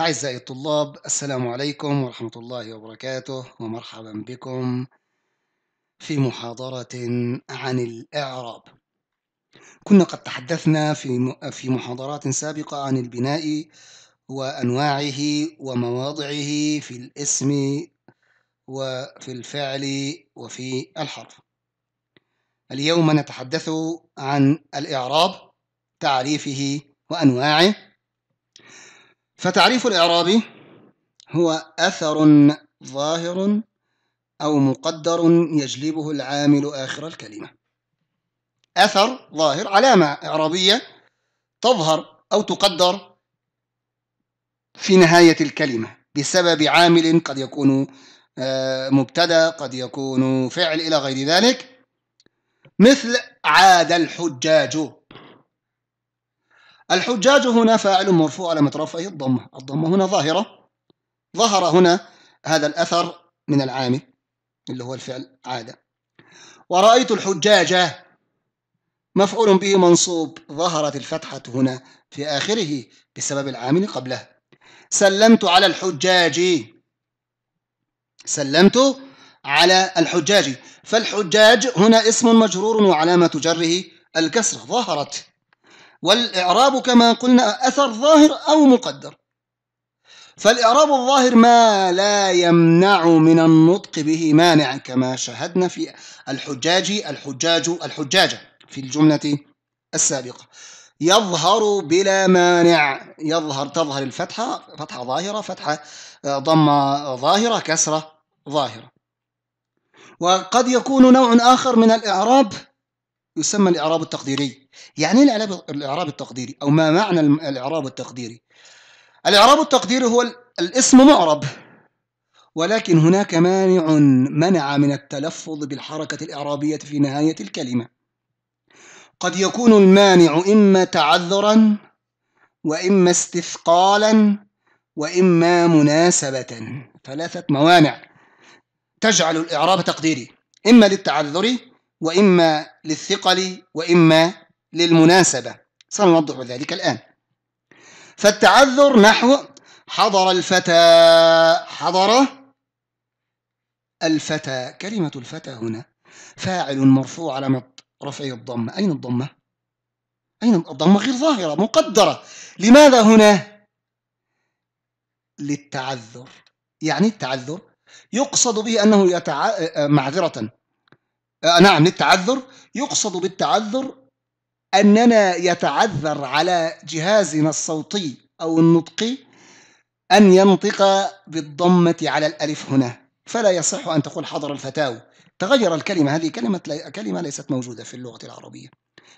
أعزائي الطلاب السلام عليكم ورحمة الله وبركاته ومرحبا بكم في محاضرة عن الإعراب كنا قد تحدثنا في محاضرات سابقة عن البناء وأنواعه ومواضعه في الاسم وفي الفعل وفي الحرف اليوم نتحدث عن الإعراب تعريفه وأنواعه فتعريف الإعرابي هو أثر ظاهر أو مقدر يجلبه العامل آخر الكلمة أثر ظاهر علامة إعرابية تظهر أو تقدر في نهاية الكلمة بسبب عامل قد يكون آه، مبتدا قد يكون فعل إلى غير ذلك مثل عاد الحجاج الحجاج هنا فاعل مرفوع على رفعه الضمة الضمة هنا ظاهرة ظهر هنا هذا الأثر من العامل اللي هو الفعل عادة ورأيت الحجاج مفعول به منصوب ظهرت الفتحة هنا في آخره بسبب العامل قبله سلمت على الحجاج سلمت على الحجاج فالحجاج هنا اسم مجرور وعلامة جره الكسرة ظهرت والإعراب كما قلنا أثر ظاهر أو مقدر فالإعراب الظاهر ما لا يمنع من النطق به مانع كما شاهدنا في الحجاج الحجاج الحجاجة في الجملة السابقة يظهر بلا مانع يظهر تظهر الفتحة فتحة ظاهرة فتحة آه، ضمة ظاهرة كسرة ظاهرة وقد يكون نوع آخر من الإعراب يسمى الإعراب التقديري يعني إيه الإعراب التقديري أو ما معنى الإعراب التقديري الإعراب التقديري هو الاسم معرب ولكن هناك مانع منع من التلفظ بالحركة الإعرابية في نهاية الكلمة قد يكون المانع إما تعذرا وإما استثقالا وإما مناسبة ثلاثة موانع تجعل الإعراب تقديري إما للتعذر وإما للثقل وإما للمناسبة سنوضح ذلك الآن فالتعذر نحو حضر الفتى حضر الفتى كلمة الفتى هنا فاعل مرفوع على رفع الضمة أين الضمة؟ أين الضمة غير ظاهرة مقدرة لماذا هنا؟ للتعذر يعني التعذر يقصد به أنه يتع... معذرة آه نعم للتعذر يقصد بالتعذر أننا يتعذر على جهازنا الصوتي أو النطقي أن ينطق بالضمة على الألف هنا فلا يصح أن تقول حضر الفتاوي تغير الكلمة هذه كلمة لي... كلمة ليست موجودة في اللغة العربية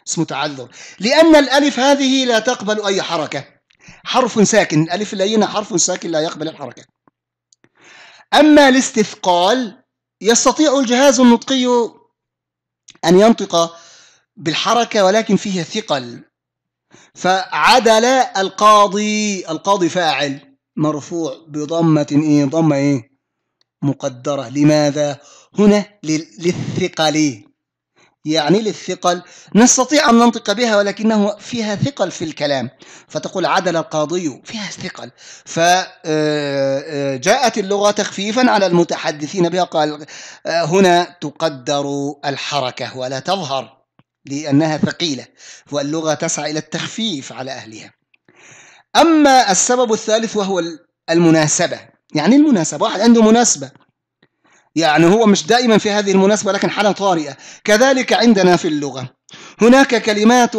اسم تعذر لأن الألف هذه لا تقبل أي حركة حرف ساكن الألف اللينة حرف ساكن لا يقبل الحركة أما الاستثقال يستطيع الجهاز النطقي أن ينطق بالحركة ولكن فيها ثقل فعدل القاضي القاضي فاعل مرفوع بضمة إيه ضمة إيه مقدرة لماذا هنا للثقل يعني للثقل نستطيع أن ننطق بها ولكنه فيها ثقل في الكلام فتقول عدل القاضي فيها ثقل فجاءت آه، آه، اللغة تخفيفا على المتحدثين بها قال آه، هنا تقدر الحركة ولا تظهر لأنها ثقيلة واللغة تسعى إلى التخفيف على أهلها أما السبب الثالث وهو المناسبة يعني المناسبة واحد عنده مناسبة يعني هو مش دائما في هذه المناسبة لكن حالة طارئة كذلك عندنا في اللغة هناك كلمات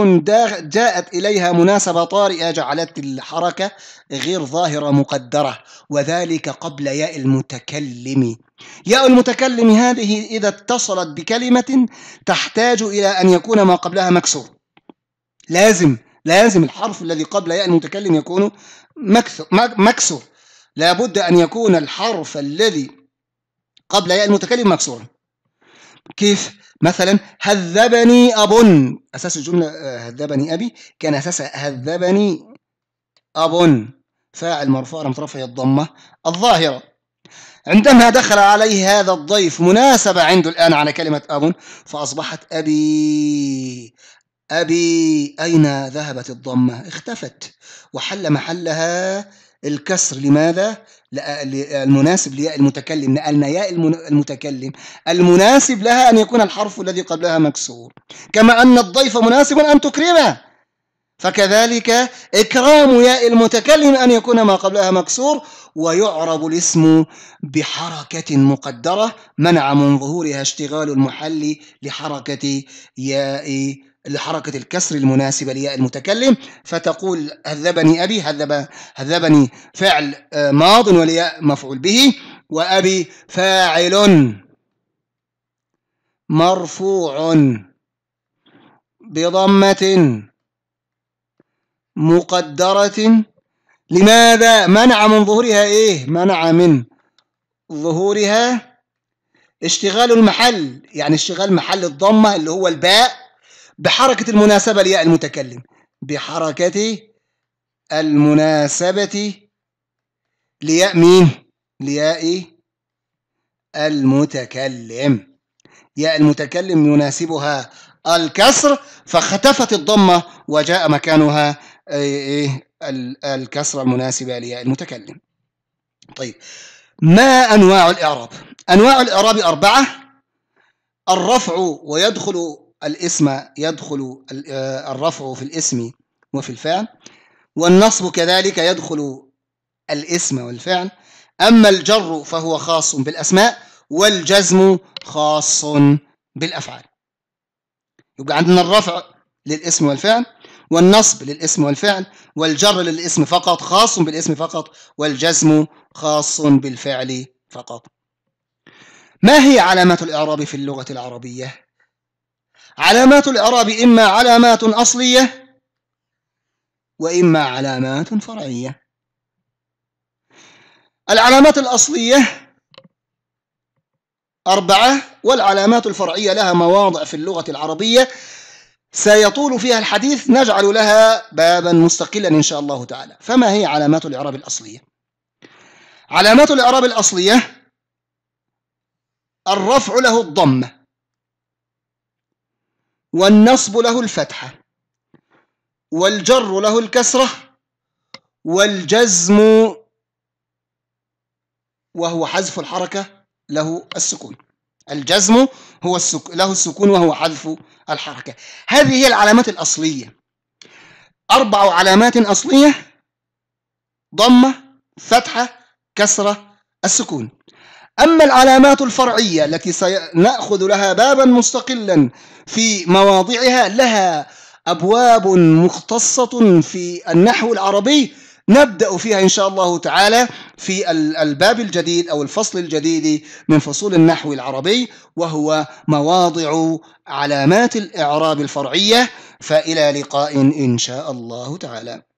جاءت إليها مناسبة طارئة جعلت الحركة غير ظاهرة مقدرة وذلك قبل ياء المتكلم ياء المتكلم هذه إذا اتصلت بكلمة تحتاج إلى أن يكون ما قبلها مكسور لازم لازم الحرف الذي قبل ياء المتكلم يكون مكسور لابد أن يكون الحرف الذي قبل ياء المتكلم مكسورة كيف مثلا هذبني أب أساس الجملة آه، هذبني أبي كان أساسها هذبني أب فاعل مرفوع رفع الضمة الظاهرة عندما دخل عليه هذا الضيف مناسبة عنده الآن على كلمة أب فأصبحت أبي أبي أين ذهبت الضمة اختفت وحل محلها الكسر لماذا؟ المناسب لياء المتكلم لأن ياء المتكلم المناسب لها أن يكون الحرف الذي قبلها مكسور كما أن الضيف مناسب أن تكرمه فكذلك إكرام ياء المتكلم أن يكون ما قبلها مكسور ويعرب الاسم بحركة مقدرة منع من ظهورها اشتغال المحل لحركة ياء لحركة الكسر المناسبة لياء المتكلم فتقول هذبني أبي هذب هذبني فعل آه، ماض والياء مفعول به وأبي فاعل مرفوع بضمة مقدرة لماذا منع من ظهورها إيه منع من ظهورها اشتغال المحل يعني اشتغال محل الضمة اللي هو الباء بحركة المناسبة لياء المتكلم بحركة المناسبة لياء مين لياء المتكلم ياء المتكلم يناسبها الكسر فاختفت الضمة وجاء مكانها ايه الكسره المناسبه المتكلم طيب ما انواع الاعراب انواع الاعراب اربعه الرفع ويدخل الاسم يدخل آه، الرفع في الاسم وفي الفعل والنصب كذلك يدخل الاسم والفعل أما الجر فهو خاص بالأسماء والجزم خاص بالأفعال يبقى عندنا الرفع للاسم والفعل والنصب للاسم والفعل والجر للاسم فقط خاص بالاسم فقط والجزم خاص بالفعل فقط ما هي علامات الإعراب في اللغة العربية؟ علامات الإعراب إما علامات أصلية وإما علامات فرعية العلامات الأصلية أربعة والعلامات الفرعية لها مواضع في اللغة العربية سيطول فيها الحديث نجعل لها بابا مستقلا إن شاء الله تعالى فما هي علامات الإعراب الأصلية؟ علامات الإعراب الأصلية الرفع له الضمة والنصب له الفتحة والجر له الكسرة والجزم وهو حذف الحركة له السكون الجزم هو السك... له السكون وهو حذف الحركة هذه هي العلامات الأصلية أربع علامات أصلية ضمة فتحة كسرة السكون أما العلامات الفرعية التي سنأخذ لها بابا مستقلا في مواضعها لها أبواب مختصة في النحو العربي نبدأ فيها إن شاء الله تعالى في الباب الجديد أو الفصل الجديد من فصول النحو العربي وهو مواضع علامات الإعراب الفرعية فإلى لقاء إن شاء الله تعالى